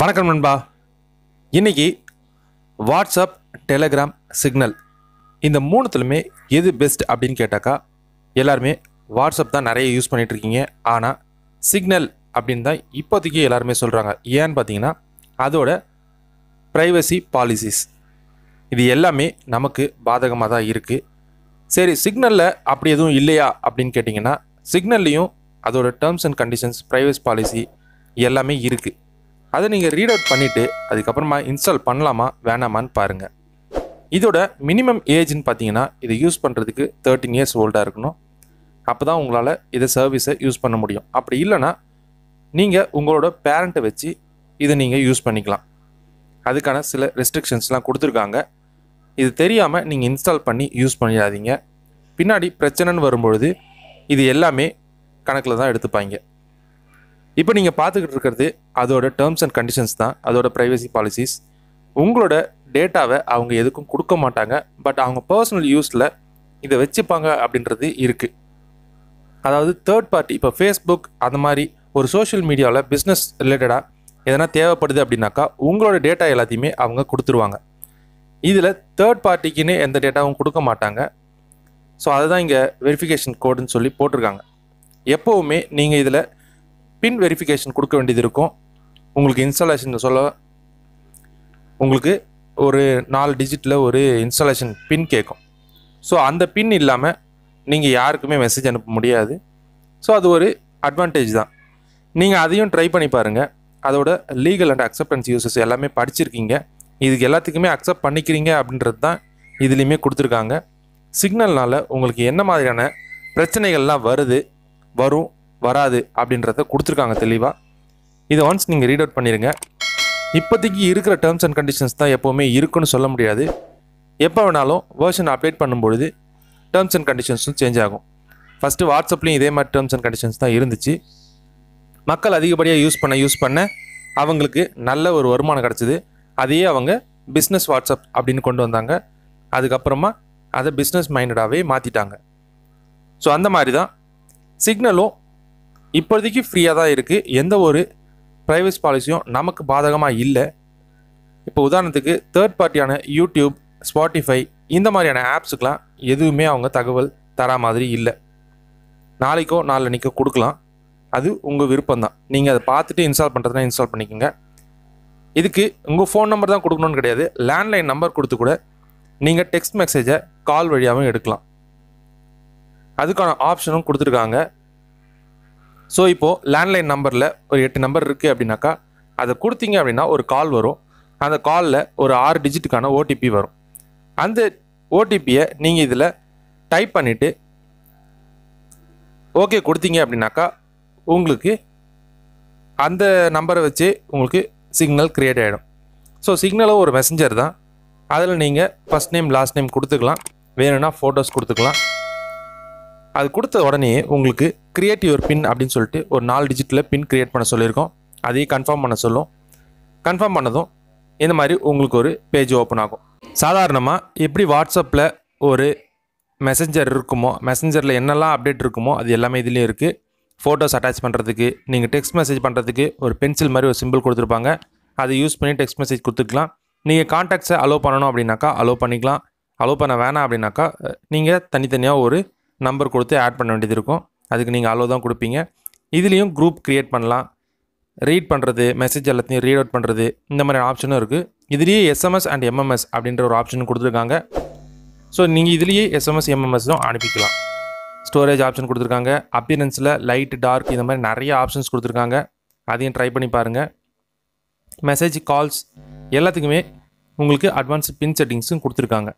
வணக்கம் நண்பா இன்னைக்கு வாட்ஸ்அப் டெலகிராம் சிக்னல் இந்த மூணுத்துலையுமே எது பெஸ்ட் அப்படின்னு கேட்டாக்கா எல்லாருமே வாட்ஸ்அப் தான் நிறைய யூஸ் பண்ணிகிட்ருக்கீங்க ஆனால் சிக்னல் அப்படின்னு தான் இப்போதைக்கு எல்லாருமே சொல்கிறாங்க ஏன்னு பார்த்தீங்கன்னா அதோட ப்ரைவசி பாலிசிஸ் இது எல்லாமே நமக்கு பாதகமாக தான் இருக்குது சரி சிக்னலில் அப்படி எதுவும் இல்லையா அப்படின்னு கேட்டிங்கன்னா சிக்னல்லையும் அதோட terms and conditions privacy policy எல்லாமே இருக்குது அதை நீங்கள் ரீட் அவுட் பண்ணிவிட்டு அதுக்கப்புறமா இன்ஸ்டால் பண்ணலாமா வேணாமான்னு பாருங்கள் இதோட மினிமம் ஏஜ்னு பார்த்தீங்கன்னா இதை யூஸ் பண்ணுறதுக்கு தேர்ட்டின் இயர்ஸ் ஓல்டாக இருக்கணும் அப்போ தான் உங்களால் இதை சர்வீஸை யூஸ் பண்ண முடியும் அப்படி இல்லைனா நீங்கள் உங்களோட பேரண்ட்டை வச்சு இதை நீங்கள் யூஸ் பண்ணிக்கலாம் அதுக்கான சில ரெஸ்ட்ரிக்ஷன்ஸ்லாம் கொடுத்துருக்காங்க இது தெரியாமல் நீங்கள் இன்ஸ்டால் பண்ணி யூஸ் பண்ணிடாதீங்க பின்னாடி பிரச்சனைன்னு வரும்பொழுது இது எல்லாமே கணக்கில் தான் எடுத்துப்பாங்க இப்போ நீங்கள் பார்த்துக்கிட்டு இருக்கிறது அதோட டேர்ம்ஸ் அண்ட் கண்டிஷன்ஸ் தான் அதோட ப்ரைவசி பாலிசிஸ் உங்களோட டேட்டாவை அவங்க எதுக்கும் கொடுக்க மாட்டாங்க பட் அவங்க பர்சனல் யூஸில் இதை வச்சுப்பாங்க அப்படின்றது இருக்குது அதாவது தேர்ட் பார்ட்டி இப்போ ஃபேஸ்புக் அந்த மாதிரி ஒரு சோஷியல் மீடியாவில் பிஸ்னஸ் ரிலேட்டடாக எதனா தேவைப்படுது அப்படின்னாக்கா உங்களோட டேட்டா எல்லாத்தையுமே அவங்க கொடுத்துருவாங்க இதில் தேர்ட் பார்ட்டிக்குன்னு எந்த டேட்டாவும் கொடுக்க மாட்டாங்க ஸோ அதுதான் இங்கே வெரிஃபிகேஷன் கோடுன்னு சொல்லி போட்டிருக்காங்க எப்போவுமே நீங்கள் இதில் பின் வெரிஃபிகேஷன் கொடுக்க வேண்டியது இருக்கும் உங்களுக்கு இன்ஸ்டாலேஷன் சொல்ல உங்களுக்கு ஒரு நாலு டிஜிட்டில் ஒரு இன்ஸ்டாலேஷன் பின் கேட்கும் ஸோ அந்த பின் இல்லாமல் நீங்கள் யாருக்குமே மெசேஜ் அனுப்ப முடியாது ஸோ அது ஒரு அட்வான்டேஜ் தான் நீங்கள் அதையும் ட்ரை பண்ணி பாருங்கள் அதோட லீகல் அண்ட் அக்செப்டன்ஸ் யூசஸ் எல்லாமே படிச்சிருக்கீங்க இதுக்கு எல்லாத்துக்குமே அக்செப்ட் பண்ணிக்கிறீங்க அப்படின்றது தான் இதுலேயுமே கொடுத்துருக்காங்க சிக்னல்னால் உங்களுக்கு என்ன மாதிரியான பிரச்சனைகள்லாம் வருது வரும் வராது அப்படின்றத கொடுத்துருக்காங்க தெளிவாக இதை ஒன்ஸ் நீங்கள் ரீட் அவுட் பண்ணிடுங்க இப்போதைக்கு இருக்கிற டேர்ம்ஸ் அண்ட் கண்டிஷன்ஸ் தான் எப்போவுமே இருக்குன்னு சொல்ல முடியாது எப்போ வேணாலும் வேர்ஷன் அப்டேட் பண்ணும்பொழுது டேர்ம்ஸ் அண்ட் கண்டிஷன்ஸும் சேஞ்ச் ஆகும் ஃபஸ்ட்டு வாட்ஸ்அப்லேயும் இதே மாதிரி டேர்ம்ஸ் அண்ட் கண்டிஷன்ஸ் தான் இருந்துச்சு மக்கள் அதிகப்படியாக யூஸ் பண்ண யூஸ் பண்ண அவங்களுக்கு நல்ல ஒரு வருமானம் கிடச்சிது அதையே அவங்க பிஸ்னஸ் வாட்ஸ்அப் அப்படின்னு கொண்டு வந்தாங்க அதுக்கப்புறமா அதை பிஸ்னஸ் மைண்டடாகவே மாற்றிட்டாங்க ஸோ அந்த மாதிரி தான் சிக்னலும் இப்போதைக்கு ஃப்ரீயாக தான் இருக்குது எந்த ஒரு ப்ரைவேஸ் பாலிசியும் நமக்கு பாதகமாக இல்லை இப்போ உதாரணத்துக்கு தேர்ட் பார்ட்டியான யூடியூப் ஸ்பாட்டிஃபை இந்த மாதிரியான ஆப்ஸுக்கெலாம் எதுவுமே அவங்க தகவல் தரா மாதிரி இல்லை நாளைக்கோ நாளன்னைக்கோ கொடுக்கலாம் அது உங்கள் விருப்பம் தான் நீங்கள் அதை பார்த்துட்டு இன்ஸ்டால் பண்ணுறதுனா இன்ஸ்டால் பண்ணிக்கோங்க இதுக்கு உங்கள் ஃபோன் நம்பர் தான் கொடுக்கணும்னு கிடையாது லேண்ட்லைன் நம்பர் கொடுத்து கூட நீங்கள் டெக்ஸ்ட் மெசேஜை கால் வழியாகவும் எடுக்கலாம் அதுக்கான ஆப்ஷனும் கொடுத்துருக்காங்க ஸோ இப்போது லேண்ட்லைன் நம்பரில் ஒரு எட்டு நம்பர் இருக்குது அப்படின்னாக்கா அதை கொடுத்தீங்க அப்படின்னா ஒரு கால் வரும் அந்த காலில் ஒரு ஆறு டிஜிட்டுக்கான ஓடிபி வரும் அந்த ஓடிபியை நீங்கள் இதில் டைப் பண்ணிவிட்டு ஓகே கொடுத்தீங்க அப்படின்னாக்கா உங்களுக்கு அந்த நம்பரை வச்சு உங்களுக்கு சிக்னல் க்ரியேட் ஆகிடும் ஸோ சிக்னலும் ஒரு மெசஞ்சர் தான் அதில் நீங்கள் ஃபஸ்ட் நேம் லாஸ்ட் நேம் கொடுத்துக்கலாம் வேணும்னா ஃபோட்டோஸ் கொடுத்துக்கலாம் அது கொடுத்த உடனே உங்களுக்கு கிரியேட் யுவர் பின் அப்படின்னு சொல்லிட்டு ஒரு நாலு டிஜிட்டில் பின் கிரியேட் பண்ண சொல்லியிருக்கோம் அதையும் கன்ஃபார்ம் பண்ண சொல்லும் கன்ஃபார்ம் பண்ணதும் இந்த மாதிரி உங்களுக்கு ஒரு பேஜ் ஓப்பன் ஆகும் சாதாரணமாக எப்படி வாட்ஸ்அப்பில் ஒரு மெசஞ்சர் இருக்குமோ மெசஞ்சரில் என்னெல்லாம் அப்டேட் இருக்குமோ அது எல்லாமே இதுலேயும் இருக்குது ஃபோட்டோஸ் அட்டாச் பண்ணுறதுக்கு நீங்கள் டெக்ஸ்ட் மெசேஜ் பண்ணுறதுக்கு ஒரு பென்சில் மாதிரி ஒரு சிம்பிள் கொடுத்துருப்பாங்க அதை யூஸ் பண்ணி டெக்ஸ்ட் மெசேஜ் கொடுத்துக்கலாம் நீங்கள் காண்டாக்ட்ஸை அலோவ் பண்ணணும் அப்படின்னாக்கா அலோவ் பண்ணிக்கலாம் அலோவ் பண்ண வேணாம் அப்படின்னாக்கா நீங்கள் தனித்தனியாக ஒரு நம்பர் கொடுத்து ஆட் பண்ண வேண்டியது இருக்கும் அதுக்கு நீங்கள் அலோ தான் கொடுப்பீங்க இதுலேயும் குரூப் க்ரியேட் பண்ணலாம் ரீட் பண்ணுறது மெசேஜ் எல்லாத்தையும் ரீட் அவுட் பண்ணுறது இந்த மாதிரி ஆப்ஷனும் இருக்குது இதுலேயே எஸ்எம்எஸ் அண்ட் எம்எம்எஸ் அப்படின்ற ஒரு ஆப்ஷன் கொடுத்துருக்காங்க ஸோ நீங்கள் இதுலேயே எஸ்எம்எஸ் எம்எம்எஸும் அனுப்பிக்கலாம் ஸ்டோரேஜ் ஆப்ஷன் கொடுத்துருக்காங்க அப்பியரன்ஸில் லைட் டார்க் இந்த மாதிரி நிறைய ஆப்ஷன்ஸ் கொடுத்துருக்காங்க அதையும் ட்ரை பண்ணி பாருங்கள் மெசேஜ் கால்ஸ் எல்லாத்துக்குமே உங்களுக்கு அட்வான்ஸ் பின் செட்டிங்ஸும் கொடுத்துருக்காங்க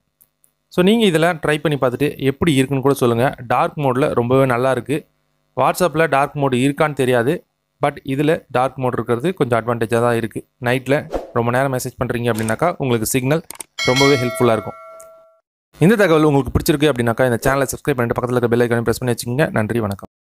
ஸோ நீங்கள் இதெல்லாம் ட்ரை பண்ணி பார்த்துட்டு எப்படி இருக்குன்னு கூட சொல்லுங்கள் டார்க் மோடில் ரொம்பவே நல்லா இருக்குது வாட்ஸ்அப்பில் டார்க் மோடு இருக்கான்னு தெரியாது பட் இதில் டார்க் மோட் இருக்கிறது கொஞ்சம் அட்வான்டேஜாக தான் இருக்குது நைட்டில் ரொம்ப நேரம் மெசேஜ் பண்ணுறீங்க அப்படின்னாக்கா உங்களுக்கு சிக்னல் ரொம்பவே ஹெல்ப்ஃபுல்லாக இருக்கும் இந்த தகவல் உங்களுக்கு பிடிச்சிருக்கு அப்படின்னாக்கா இந்த சேனலை சப்ஸ்கிரைப் பண்ணிட்டு பக்கத்தில் இருக்க பெல் ஐக்கனை ப்ரெஸ் பண்ணி வச்சுக்கோங்க நன்றி வணக்கம்